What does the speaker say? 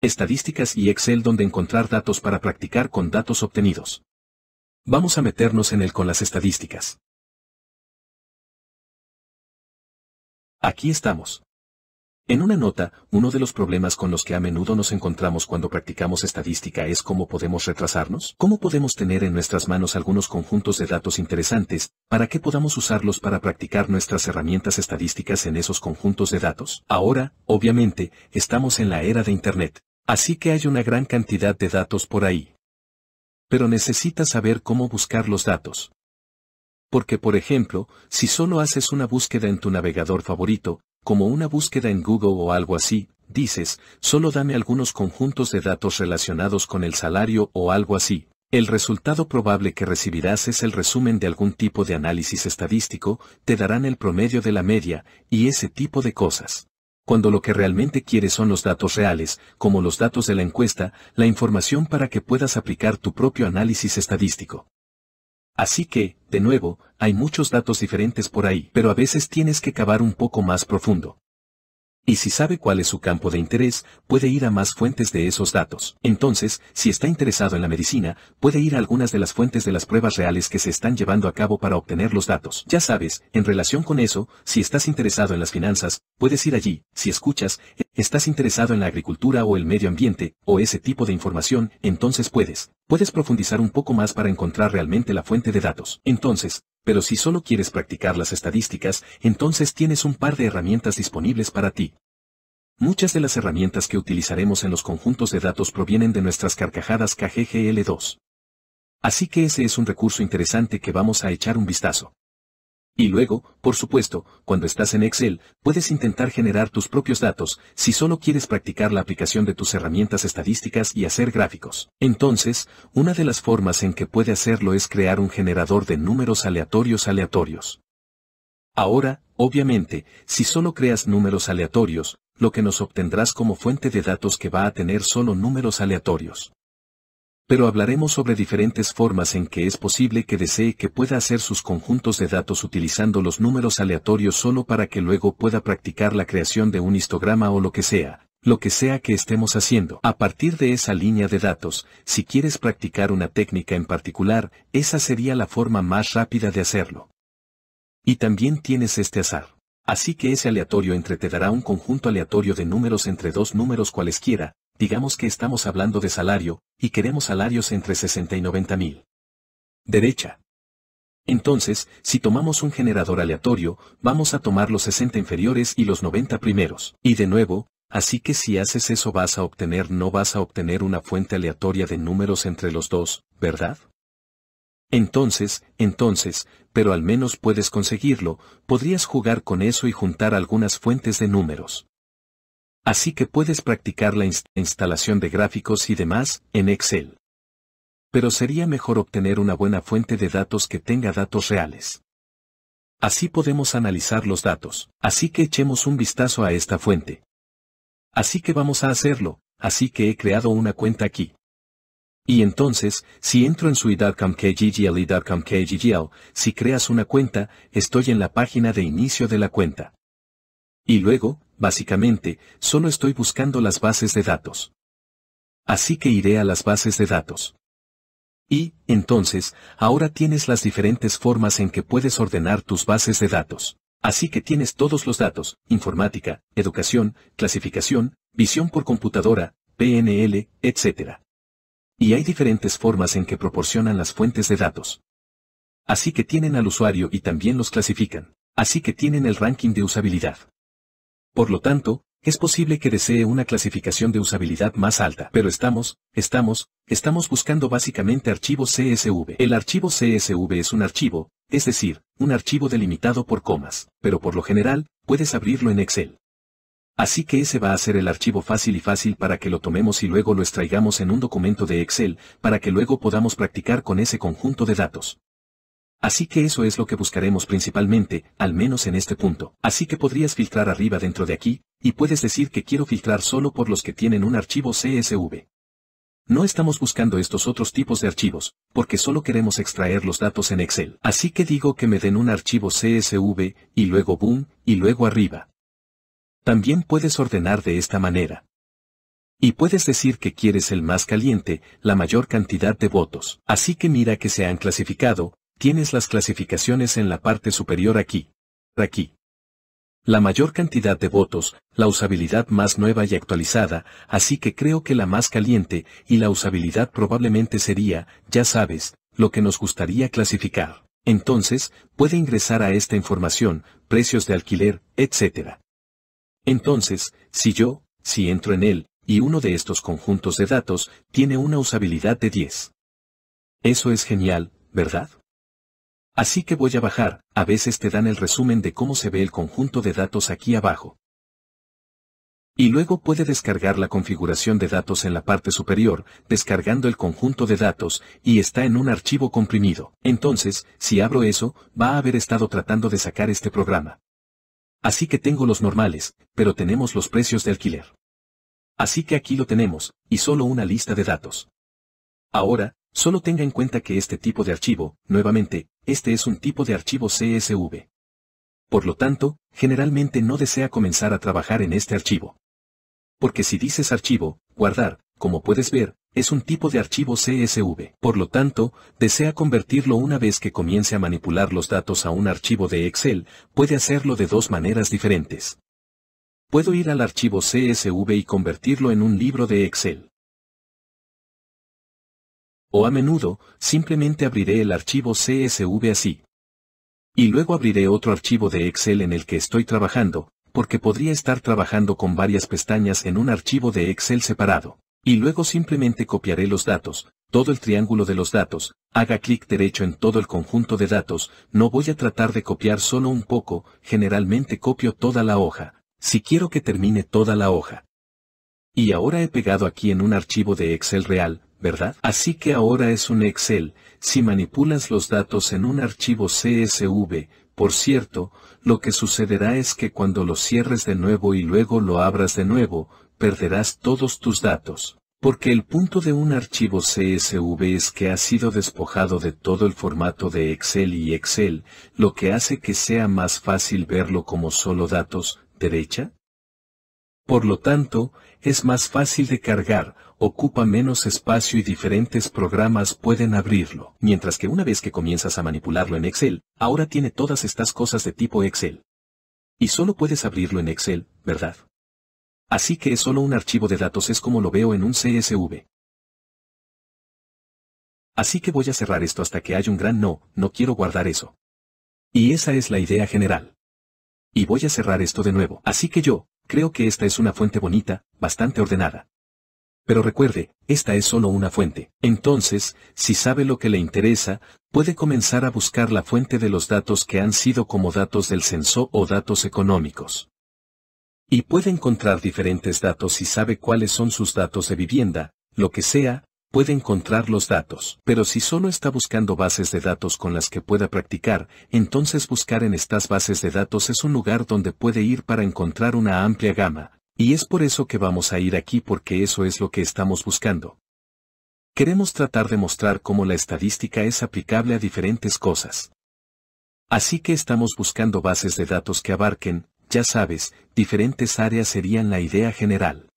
Estadísticas y Excel donde encontrar datos para practicar con datos obtenidos. Vamos a meternos en el con las estadísticas. Aquí estamos. En una nota, uno de los problemas con los que a menudo nos encontramos cuando practicamos estadística es cómo podemos retrasarnos, cómo podemos tener en nuestras manos algunos conjuntos de datos interesantes, para que podamos usarlos para practicar nuestras herramientas estadísticas en esos conjuntos de datos. Ahora, obviamente, estamos en la era de Internet. Así que hay una gran cantidad de datos por ahí. Pero necesitas saber cómo buscar los datos. Porque por ejemplo, si solo haces una búsqueda en tu navegador favorito, como una búsqueda en Google o algo así, dices, solo dame algunos conjuntos de datos relacionados con el salario o algo así. El resultado probable que recibirás es el resumen de algún tipo de análisis estadístico, te darán el promedio de la media, y ese tipo de cosas cuando lo que realmente quieres son los datos reales, como los datos de la encuesta, la información para que puedas aplicar tu propio análisis estadístico. Así que, de nuevo, hay muchos datos diferentes por ahí, pero a veces tienes que cavar un poco más profundo. Y si sabe cuál es su campo de interés, puede ir a más fuentes de esos datos. Entonces, si está interesado en la medicina, puede ir a algunas de las fuentes de las pruebas reales que se están llevando a cabo para obtener los datos. Ya sabes, en relación con eso, si estás interesado en las finanzas, puedes ir allí. Si escuchas, estás interesado en la agricultura o el medio ambiente, o ese tipo de información, entonces puedes. Puedes profundizar un poco más para encontrar realmente la fuente de datos. Entonces, pero si solo quieres practicar las estadísticas, entonces tienes un par de herramientas disponibles para ti. Muchas de las herramientas que utilizaremos en los conjuntos de datos provienen de nuestras carcajadas KGGL2. Así que ese es un recurso interesante que vamos a echar un vistazo. Y luego, por supuesto, cuando estás en Excel, puedes intentar generar tus propios datos si solo quieres practicar la aplicación de tus herramientas estadísticas y hacer gráficos. Entonces, una de las formas en que puede hacerlo es crear un generador de números aleatorios aleatorios. Ahora, obviamente, si solo creas números aleatorios, lo que nos obtendrás como fuente de datos que va a tener solo números aleatorios pero hablaremos sobre diferentes formas en que es posible que desee que pueda hacer sus conjuntos de datos utilizando los números aleatorios solo para que luego pueda practicar la creación de un histograma o lo que sea, lo que sea que estemos haciendo. A partir de esa línea de datos, si quieres practicar una técnica en particular, esa sería la forma más rápida de hacerlo. Y también tienes este azar. Así que ese aleatorio entre te dará un conjunto aleatorio de números entre dos números cualesquiera, digamos que estamos hablando de salario, y queremos salarios entre 60 y 90 mil. Derecha. Entonces, si tomamos un generador aleatorio, vamos a tomar los 60 inferiores y los 90 primeros. Y de nuevo, así que si haces eso vas a obtener no vas a obtener una fuente aleatoria de números entre los dos, ¿verdad? Entonces, entonces, pero al menos puedes conseguirlo, podrías jugar con eso y juntar algunas fuentes de números así que puedes practicar la instalación de gráficos y demás en Excel. Pero sería mejor obtener una buena fuente de datos que tenga datos reales. Así podemos analizar los datos, así que echemos un vistazo a esta fuente. Así que vamos a hacerlo, así que he creado una cuenta aquí. Y entonces, si entro en su y si creas una cuenta, estoy en la página de inicio de la cuenta. Y luego, básicamente, solo estoy buscando las bases de datos. Así que iré a las bases de datos. Y, entonces, ahora tienes las diferentes formas en que puedes ordenar tus bases de datos. Así que tienes todos los datos, informática, educación, clasificación, visión por computadora, PNL, etc. Y hay diferentes formas en que proporcionan las fuentes de datos. Así que tienen al usuario y también los clasifican. Así que tienen el ranking de usabilidad. Por lo tanto, es posible que desee una clasificación de usabilidad más alta. Pero estamos, estamos, estamos buscando básicamente archivos CSV. El archivo CSV es un archivo, es decir, un archivo delimitado por comas, pero por lo general, puedes abrirlo en Excel. Así que ese va a ser el archivo fácil y fácil para que lo tomemos y luego lo extraigamos en un documento de Excel, para que luego podamos practicar con ese conjunto de datos. Así que eso es lo que buscaremos principalmente, al menos en este punto. Así que podrías filtrar arriba dentro de aquí, y puedes decir que quiero filtrar solo por los que tienen un archivo CSV. No estamos buscando estos otros tipos de archivos, porque solo queremos extraer los datos en Excel. Así que digo que me den un archivo CSV, y luego boom, y luego arriba. También puedes ordenar de esta manera. Y puedes decir que quieres el más caliente, la mayor cantidad de votos. Así que mira que se han clasificado, Tienes las clasificaciones en la parte superior aquí. Aquí. La mayor cantidad de votos, la usabilidad más nueva y actualizada, así que creo que la más caliente y la usabilidad probablemente sería, ya sabes, lo que nos gustaría clasificar. Entonces, puede ingresar a esta información, precios de alquiler, etc. Entonces, si yo, si entro en él, y uno de estos conjuntos de datos, tiene una usabilidad de 10. Eso es genial, ¿verdad? Así que voy a bajar, a veces te dan el resumen de cómo se ve el conjunto de datos aquí abajo. Y luego puede descargar la configuración de datos en la parte superior, descargando el conjunto de datos, y está en un archivo comprimido. Entonces, si abro eso, va a haber estado tratando de sacar este programa. Así que tengo los normales, pero tenemos los precios de alquiler. Así que aquí lo tenemos, y solo una lista de datos. Ahora, Solo tenga en cuenta que este tipo de archivo, nuevamente, este es un tipo de archivo CSV. Por lo tanto, generalmente no desea comenzar a trabajar en este archivo. Porque si dices archivo, guardar, como puedes ver, es un tipo de archivo CSV. Por lo tanto, desea convertirlo una vez que comience a manipular los datos a un archivo de Excel, puede hacerlo de dos maneras diferentes. Puedo ir al archivo CSV y convertirlo en un libro de Excel. O a menudo, simplemente abriré el archivo CSV así. Y luego abriré otro archivo de Excel en el que estoy trabajando, porque podría estar trabajando con varias pestañas en un archivo de Excel separado. Y luego simplemente copiaré los datos, todo el triángulo de los datos, haga clic derecho en todo el conjunto de datos, no voy a tratar de copiar solo un poco, generalmente copio toda la hoja, si quiero que termine toda la hoja. Y ahora he pegado aquí en un archivo de Excel real, ¿verdad? Así que ahora es un Excel, si manipulas los datos en un archivo CSV, por cierto, lo que sucederá es que cuando lo cierres de nuevo y luego lo abras de nuevo, perderás todos tus datos. Porque el punto de un archivo CSV es que ha sido despojado de todo el formato de Excel y Excel, lo que hace que sea más fácil verlo como solo datos, derecha, por lo tanto, es más fácil de cargar, ocupa menos espacio y diferentes programas pueden abrirlo. Mientras que una vez que comienzas a manipularlo en Excel, ahora tiene todas estas cosas de tipo Excel. Y solo puedes abrirlo en Excel, ¿verdad? Así que es solo un archivo de datos es como lo veo en un CSV. Así que voy a cerrar esto hasta que haya un gran no, no quiero guardar eso. Y esa es la idea general. Y voy a cerrar esto de nuevo. Así que yo, Creo que esta es una fuente bonita, bastante ordenada. Pero recuerde, esta es solo una fuente. Entonces, si sabe lo que le interesa, puede comenzar a buscar la fuente de los datos que han sido como datos del censo o datos económicos. Y puede encontrar diferentes datos si sabe cuáles son sus datos de vivienda, lo que sea, puede encontrar los datos. Pero si solo está buscando bases de datos con las que pueda practicar, entonces buscar en estas bases de datos es un lugar donde puede ir para encontrar una amplia gama, y es por eso que vamos a ir aquí porque eso es lo que estamos buscando. Queremos tratar de mostrar cómo la estadística es aplicable a diferentes cosas. Así que estamos buscando bases de datos que abarquen, ya sabes, diferentes áreas serían la idea general.